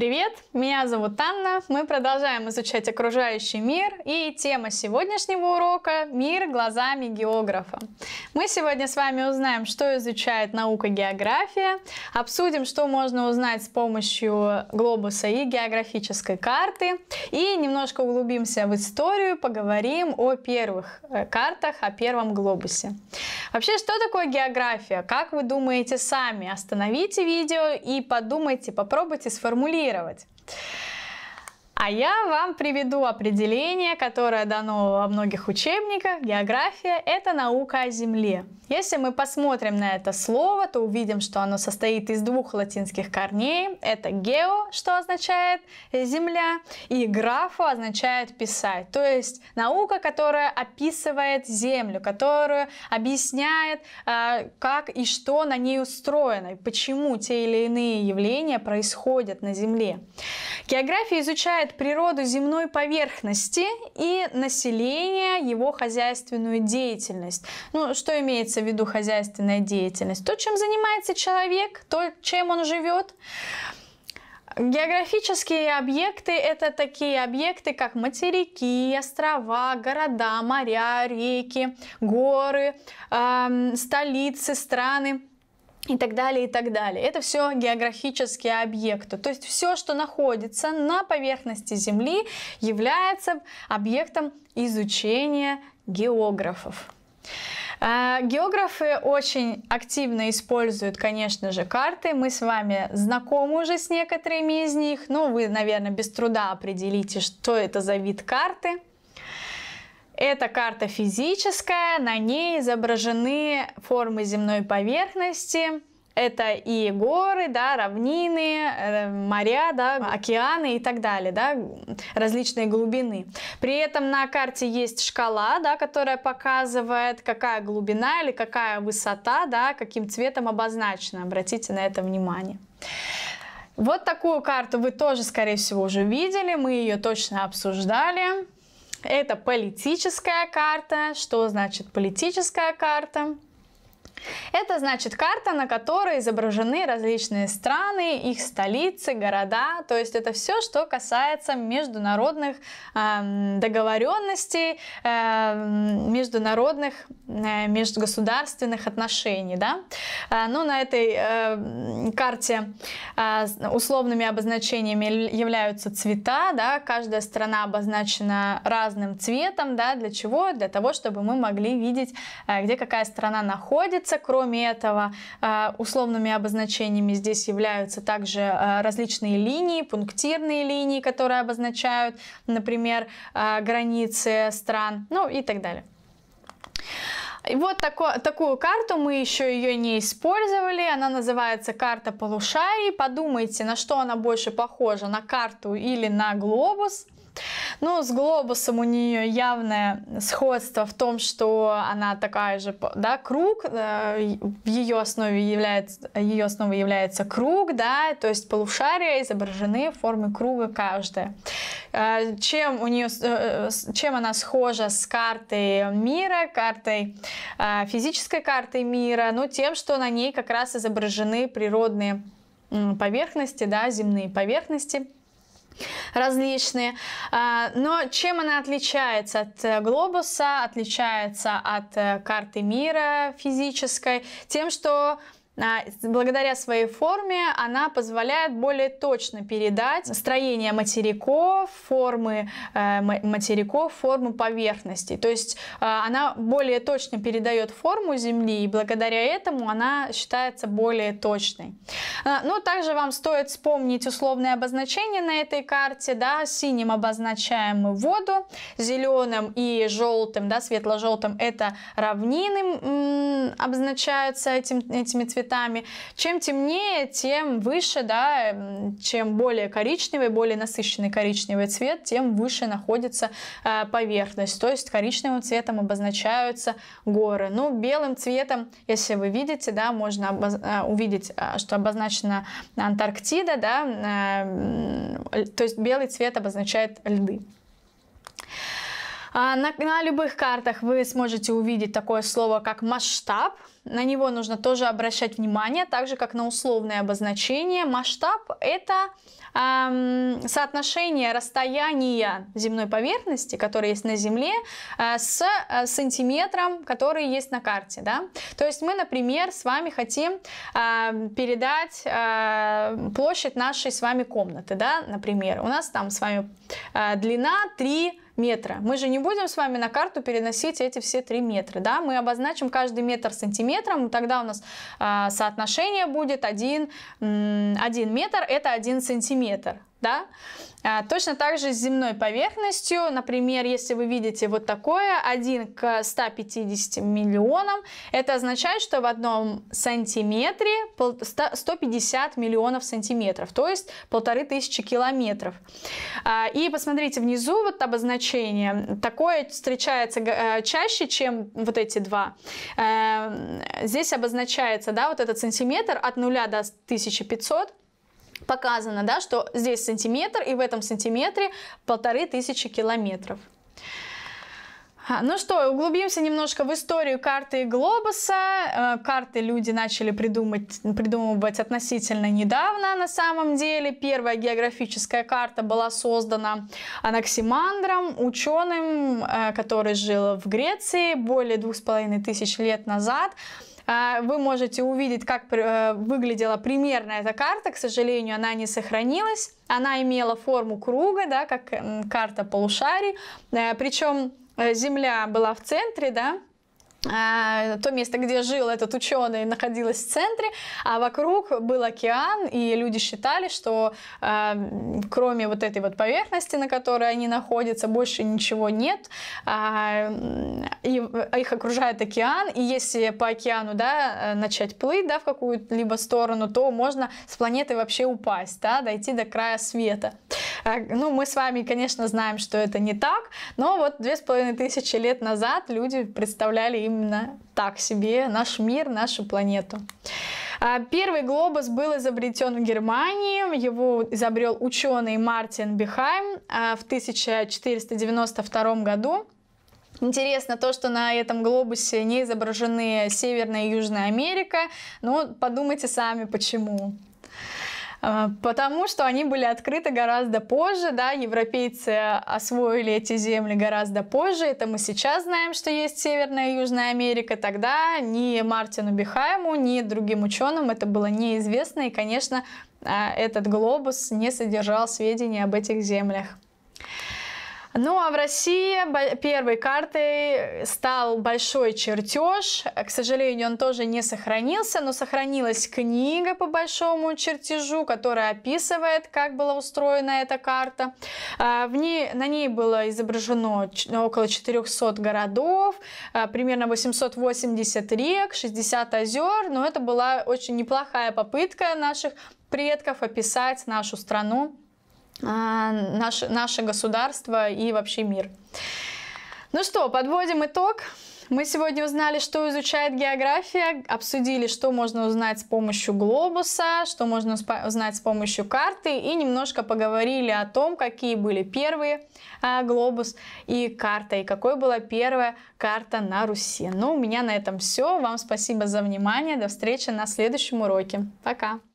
Привет, меня зовут Анна, мы продолжаем изучать окружающий мир и тема сегодняшнего урока – мир глазами географа. Мы сегодня с вами узнаем, что изучает наука география, обсудим, что можно узнать с помощью глобуса и географической карты, и немножко углубимся в историю, поговорим о первых э, картах, о первом глобусе. Вообще, что такое география? Как вы думаете сами? Остановите видео и подумайте, попробуйте сформулировать комментировать. А я вам приведу определение, которое дано во многих учебниках. География – это наука о Земле. Если мы посмотрим на это слово, то увидим, что оно состоит из двух латинских корней. Это «гео», что означает «земля», и «графо» означает «писать». То есть наука, которая описывает Землю, которая объясняет, а, как и что на ней устроено, и почему те или иные явления происходят на Земле. География изучает изучает природу земной поверхности и население, его хозяйственную деятельность. Ну, что имеется в виду хозяйственная деятельность? То, чем занимается человек, то, чем он живет. Географические объекты – это такие объекты, как материки, острова, города, моря, реки, горы, эм, столицы, страны – и так далее, и так далее. Это все географические объекты. То есть все, что находится на поверхности Земли, является объектом изучения географов. А, географы очень активно используют, конечно же, карты. Мы с вами знакомы уже с некоторыми из них. Ну, вы, наверное, без труда определите, что это за вид карты. Это карта физическая, на ней изображены формы земной поверхности, это и горы, да, равнины, э, моря, да, океаны и так далее, да, различные глубины. При этом на карте есть шкала, да, которая показывает, какая глубина или какая высота, да, каким цветом обозначена. Обратите на это внимание. Вот такую карту вы тоже, скорее всего, уже видели, мы ее точно обсуждали. Это политическая карта. Что значит политическая карта? Это значит карта, на которой изображены различные страны, их столицы, города, то есть это все, что касается международных э, эм, договоренностей, э, эм, международных, э, межгосударственных отношений. Да? Э, ну, на этой э, карте э, условными обозначениями являются цвета, да? каждая страна обозначена разным цветом, да? для чего? Для того, чтобы мы могли видеть, э, где какая страна находится, является. Кроме этого, э, условными обозначениями здесь являются также э, различные линии, пунктирные линии, которые обозначают, например, э, границы стран, ну и так далее. И вот тако, такую карту мы еще ее не использовали. Она называется карта полушарий. Подумайте, на что она больше похожа, на карту или на глобус. Ну, с глобусом у нее явное сходство в том, что она такая же, да, круг, э, в ее основе является, ее основой является круг, да, то есть полушария изображены в форме круга каждая. Э, чем, у нее, э, чем она схожа с картой мира, картой, физической картой мира? Ну, тем, что на ней как раз изображены природные поверхности, да, земные поверхности, различные. А, но чем она отличается от э, глобуса, отличается от э, карты мира физической? Тем, что а, благодаря своей форме она позволяет более точно передать строение материков, формы э, материков, форму поверхности. То есть э, она более точно передает форму Земли, и благодаря этому она считается более точной. А, Но ну, также вам стоит вспомнить условные обозначения на этой карте. Да? Синим обозначаем мы воду, зеленым и желтым, да, светло-желтым это равнины обозначаются этим, этими цветами цветами. Чем темнее, тем выше, да, чем более коричневый, более насыщенный коричневый цвет, тем выше находится э, поверхность. То есть коричневым цветом обозначаются горы. Ну, белым цветом, если вы видите, да, можно обоз... Э, увидеть, э, что обозначена Антарктида, да, э, то есть белый цвет обозначает льды. А, на, на любых картах вы сможете увидеть такое слово, как масштаб. На него нужно тоже обращать внимание, так же, как на условное обозначение. Масштаб – это эм, соотношение расстояния земной поверхности, которое есть на Земле, э, с э, сантиметром, который есть на карте. Да? То есть мы, например, с вами хотим э, передать э, площадь нашей с вами комнаты. Да? Например, у нас там с вами э, длина 3 метра. Мы же не будем с вами на карту переносить эти все 3 метра. Да? Мы обозначим каждый метр сантиметром, тогда у нас а, соотношение будет 1, 1 метр это 1 сантиметр да? А, точно так же с земной поверхностью, например, если вы видите вот такое, 1 к 150 миллионам, это означает, что в одном сантиметре 150 миллионов сантиметров, то есть полторы тысячи километров. А, и посмотрите внизу вот обозначение, такое встречается э, чаще, чем вот эти два. А, здесь обозначается, да, вот этот сантиметр от 0 до 1500, показано, да, что здесь сантиметр и в этом сантиметре полторы тысячи километров. А, ну что, углубимся немножко в историю карты глобуса. Э, карты люди начали придумать, придумывать относительно недавно, на самом деле. Первая географическая карта была создана Анаксимандром, ученым, э, который жил в Греции более двух с половиной тысяч лет назад. А, вы можете увидеть, как э, выглядела примерно эта карта. К сожалению, она не сохранилась. Она имела форму круга, да, как карта полушарий. Э, Причем э, Земля была в центре, да, а, то место, где жил этот ученый, находилось в центре, а вокруг был океан, и люди считали, что э, кроме вот этой вот поверхности, на которой они находятся, больше ничего нет, э, и их окружает океан, и если по океану, да, начать плыть, да, в какую-либо сторону, то можно с планеты вообще упасть, да, дойти до края света. Э, Э, ну, мы с вами, конечно, знаем, что это не так, но вот две с половиной тысячи лет назад люди представляли именно так себе наш мир, нашу планету. А, первый глобус был изобретен в Германии, его изобрел ученый Мартин Бихайм а, в 1492 году. Интересно то, что на этом глобусе не изображены Северная и Южная Америка, но подумайте сами почему. А, потому что они были открыты гораздо позже, да, европейцы освоили эти земли гораздо позже, это мы сейчас знаем, что есть Северная и Южная Америка, тогда ни Мартину Бихайму, ни другим ученым это было неизвестно, и, конечно, а, этот глобус не содержал сведений об этих землях. Ну а в России первой картой стал большой чертеж. К сожалению, он тоже не сохранился, но сохранилась книга по большому чертежу, которая описывает, как была устроена эта карта. А, в ней, на ней было изображено около 400 городов, а, примерно 880 рек, 60 озер. Но это была очень неплохая попытка наших предков описать нашу страну а, наше, наше государство и вообще мир. Ну что, подводим итог. Мы сегодня узнали, что изучает география, обсудили, что можно узнать с помощью глобуса, что можно узнать с помощью карты и немножко поговорили о том, какие были первые э, глобус и карта, и какой была первая карта на Руси. Ну, у меня на этом все. Вам спасибо за внимание. До встречи на следующем уроке. Пока!